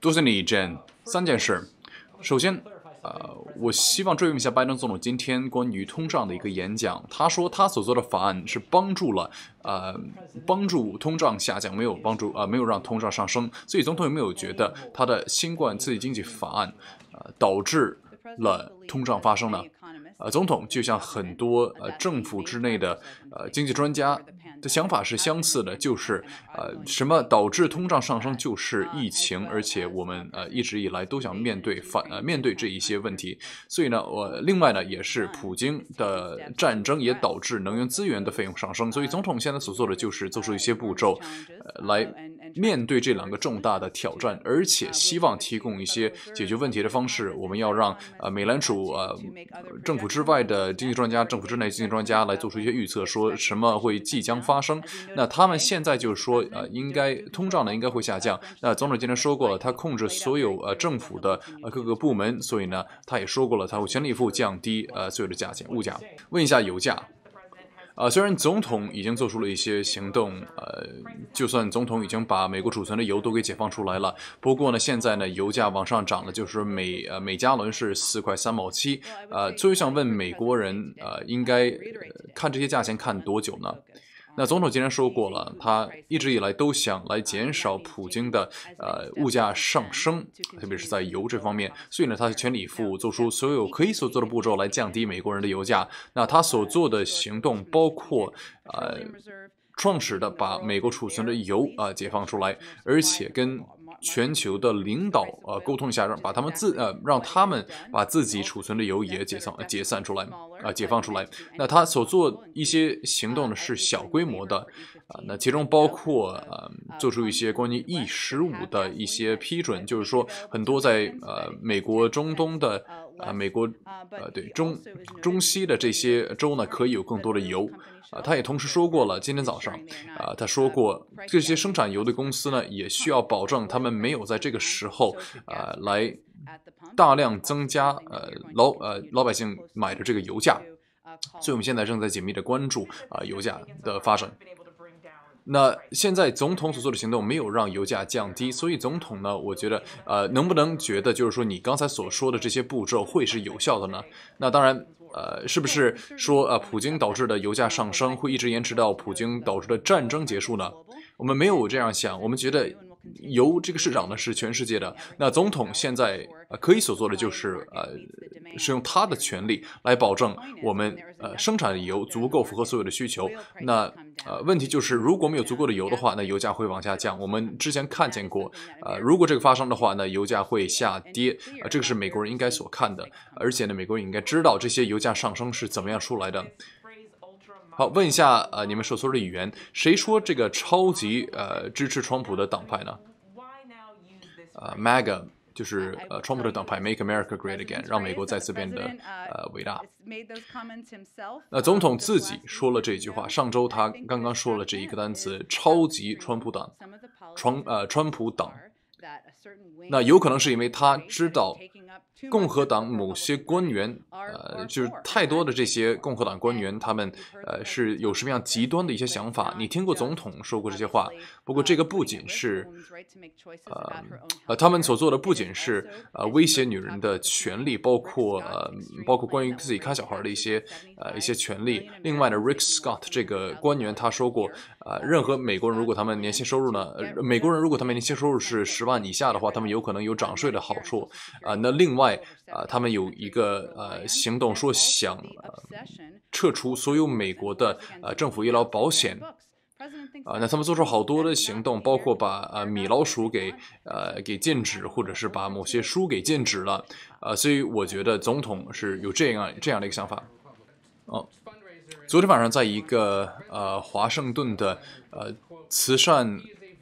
多谢你 j n 三件事。首先，呃，我希望追问一下拜登总统今天关于通胀的一个演讲。他说他所做的法案是帮助了，呃，帮助通胀下降，没有帮助，呃，没有让通胀上升。所以，总统有没有觉得他的新冠刺激经济法案，呃，导致了通胀发生呢？呃，总统就像很多呃政府之内的呃经济专家。的想法是相似的，就是呃，什么导致通胀上升就是疫情，而且我们呃一直以来都想面对反呃面对这一些问题，所以呢，我另外呢也是普京的战争也导致能源资源的费用上升，所以总统现在所做的就是做出一些步骤，来。面对这两个重大的挑战，而且希望提供一些解决问题的方式，我们要让呃美联储呃政府之外的经济专家、政府之内经济专家来做出一些预测，说什么会即将发生。那他们现在就是说，呃，应该通胀呢应该会下降。那总统今天说过了，他控制所有呃政府的呃各个部门，所以呢他也说过了，他会全力以赴降低呃所有的价钱物价。问一下油价。啊，虽然总统已经做出了一些行动，呃，就算总统已经把美国储存的油都给解放出来了，不过呢，现在呢，油价往上涨了，就是每呃每加仑是四块三毛七，呃，最后想问美国人，呃，应该看这些价钱看多久呢？那总统既然说过了，他一直以来都想来减少普京的呃物价上升，特别是在油这方面。所以呢，他全力以赴做出所有可以所做的步骤来降低美国人的油价。那他所做的行动包括呃，创始的把美国储存的油啊解放出来，而且跟。全球的领导，呃，沟通一下，让把他们自呃，让他们把自己储存的油也解散解散出来，啊，解放出来。那他所做一些行动呢，是小规模的，啊，那其中包括呃，做出一些关于 E 十五的一些批准，就是说很多在呃美国中东的。啊，美国，呃，对中中西的这些州呢，可以有更多的油。啊，他也同时说过了，今天早上，啊，他说过，这些生产油的公司呢，也需要保证他们没有在这个时候，啊，来大量增加，呃，老呃老百姓买的这个油价。所以，我们现在正在紧密的关注啊油价的发展。那现在总统所做的行动没有让油价降低，所以总统呢，我觉得呃，能不能觉得就是说你刚才所说的这些步骤会是有效的呢？那当然，呃，是不是说呃，普京导致的油价上升会一直延迟到普京导致的战争结束呢？我们没有这样想，我们觉得。油这个市场呢是全世界的，那总统现在可以所做的就是呃，是用他的权利来保证我们呃生产的油足够符合所有的需求。那呃问题就是如果没有足够的油的话，那油价会往下降。我们之前看见过，呃如果这个发生的话，那油价会下跌。啊这个是美国人应该所看的，而且呢美国人应该知道这些油价上升是怎么样出来的。好，问一下，呃，你们说头的语言，谁说这个超级呃支持川普的党派呢？呃，MAGA 就是呃川普的党派，Make America Great Again，让美国再次变得呃伟大。那总统自己说了这句话，上周他刚刚说了这一个单词“超级川普党”，川呃川普党。那有可能是因为他知道共和党某些官员，呃，就是太多的这些共和党官员，他们，呃，是有什么样极端的一些想法？你听过总统说过这些话？不过这个不仅是，呃，呃，他们所做的不仅是，呃，威胁女人的权利，包括，呃，包括关于自己看小孩的一些，呃，一些权利。另外呢，Rick Scott 这个官员他说过。啊，任何美国人如果他们年薪收入呢？美国人如果他们年薪收入是十万以下的话，他们有可能有涨税的好处。啊，那另外啊，他们有一个呃行动说想撤除所有美国的呃政府医疗保险。啊，那他们做出好多的行动，包括把呃米老鼠给呃给禁止，或者是把某些书给禁止了。啊，所以我觉得总统是有这样这样的一个想法。哦。昨天晚上在一个呃华盛顿的呃慈善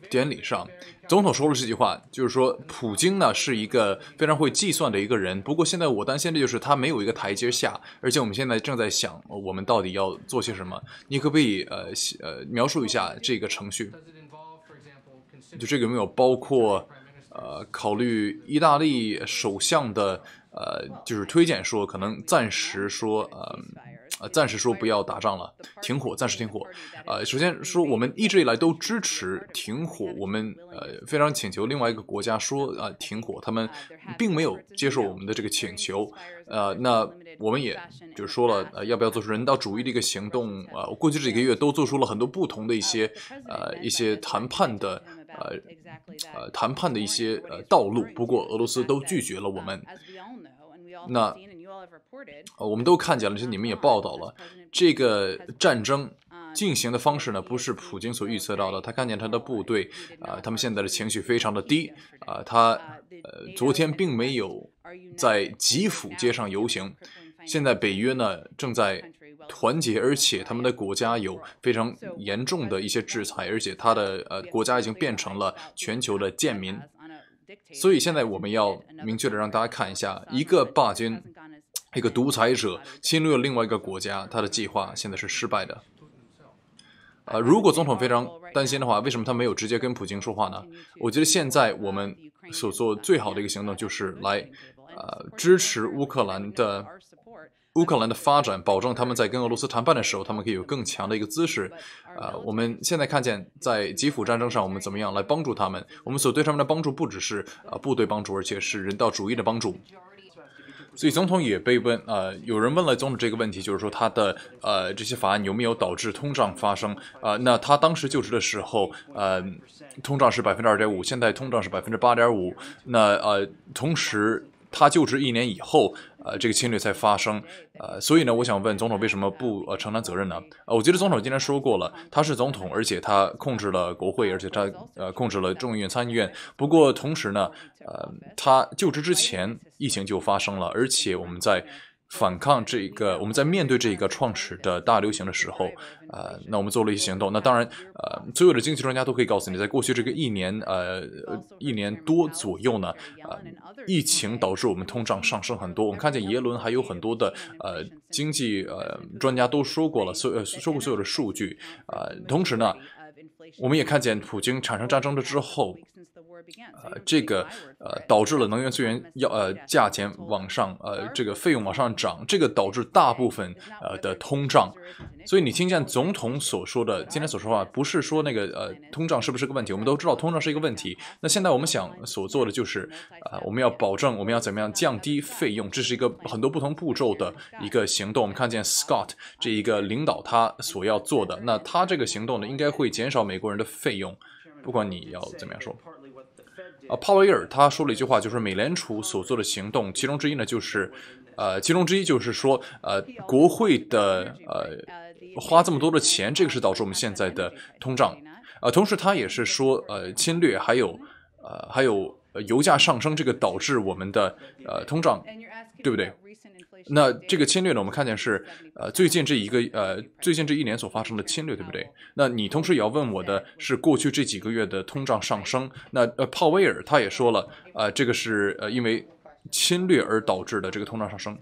典礼上，总统说了这句话，就是说普京呢是一个非常会计算的一个人。不过现在我担心的就是他没有一个台阶下，而且我们现在正在想我们到底要做些什么。你可不可以呃呃描述一下这个程序，就这个没有包括呃考虑意大利首相的呃就是推荐说可能暂时说呃。呃，暂时说不要打仗了，停火，暂时停火。呃，首先说，我们一直以来都支持停火，我们呃非常请求另外一个国家说，呃停火，他们并没有接受我们的这个请求。呃，那我们也就说了，呃要不要做出人道主义的一个行动？啊，我过去这几个月都做出了很多不同的一些呃一些谈判的呃呃谈判的一些呃道路，不过俄罗斯都拒绝了我们。那。我们都看见了，其实你们也报道了这个战争进行的方式呢，不是普京所预测到的。他看见他的部队啊，他们现在的情绪非常的低啊。他呃，昨天并没有在基辅街上游行。现在北约呢正在团结，而且他们的国家有非常严重的一些制裁，而且他的呃国家已经变成了全球的贱民。所以现在我们要明确的让大家看一下，一个霸军。一个独裁者侵略了另外一个国家，他的计划现在是失败的。呃，如果总统非常担心的话，为什么他没有直接跟普京说话呢？我觉得现在我们所做最好的一个行动就是来呃支持乌克兰的乌克兰的发展，保证他们在跟俄罗斯谈判的时候，他们可以有更强的一个姿势。啊，我们现在看见在基辅战争上，我们怎么样来帮助他们？我们所对他们的帮助不只是啊部队帮助，而且是人道主义的帮助。所以总统也被问，呃，有人问了总统这个问题，就是说他的呃这些法案有没有导致通胀发生？啊，那他当时就职的时候，呃，通胀是百分之二点五，现在通胀是百分之八点五，那呃，同时。他就职一年以后，呃，这个侵略才发生，呃，所以呢，我想问总统为什么不呃承担责任呢？呃，我觉得总统今天说过了，他是总统，而且他控制了国会，而且他呃控制了众议院、参议院。不过同时呢，呃，他就职之前疫情就发生了，而且我们在。反抗这个，我们在面对这个创始的大流行的时候，呃，那我们做了一些行动。那当然，呃，所有的经济专家都可以告诉你，在过去这个一年，呃，一年多左右呢，呃，疫情导致我们通胀上升很多。我们看见耶伦还有很多的呃经济呃专家都说过了，所说过所有的数据。呃，同时呢，我们也看见普京产生战争了之后。呃，这个呃导致了能源资源要呃价钱往上呃这个费用往上涨，这个导致大部分呃的通胀。所以你听见总统所说的今天所说话，不是说那个呃通胀是不是个问题？我们都知道通胀是一个问题。那现在我们想所做的就是呃我们要保证我们要怎么样降低费用，这是一个很多不同步骤的一个行动。我们看见 Scott 这一个领导他所要做的，那他这个行动呢应该会减少美国人的费用，不管你要怎么样说。啊，帕维尔他说了一句话，就是美联储所做的行动，其中之一呢，就是，呃，其中之一就是说，呃，国会的呃，花这么多的钱，这个是导致我们现在的通胀，呃，同时他也是说，呃，侵略还有，呃，还有油价上升，这个导致我们的呃通胀，对不对？那这个侵略呢？我们看见是，呃，最近这一个，呃，最近这一年所发生的侵略，对不对？那你同时也要问我的是过去这几个月的通胀上升。那呃，鲍威尔他也说了，呃，这个是呃因为侵略而导致的这个通胀上升。